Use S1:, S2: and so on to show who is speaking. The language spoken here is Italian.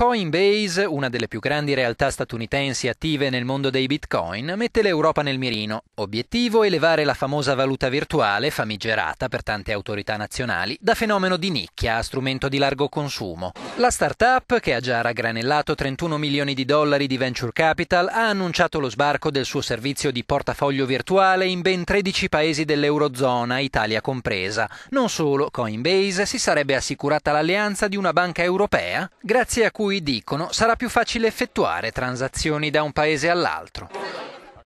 S1: Coinbase, una delle più grandi realtà statunitensi attive nel mondo dei bitcoin, mette l'Europa nel mirino. Obiettivo elevare la famosa valuta virtuale, famigerata per tante autorità nazionali, da fenomeno di nicchia a strumento di largo consumo. La startup, che ha già raggranellato 31 milioni di dollari di venture capital, ha annunciato lo sbarco del suo servizio di portafoglio virtuale in ben 13 paesi dell'Eurozona, Italia compresa. Non solo, Coinbase si sarebbe assicurata l'alleanza di una banca europea, grazie a cui cui dicono sarà più facile effettuare transazioni da un paese all'altro.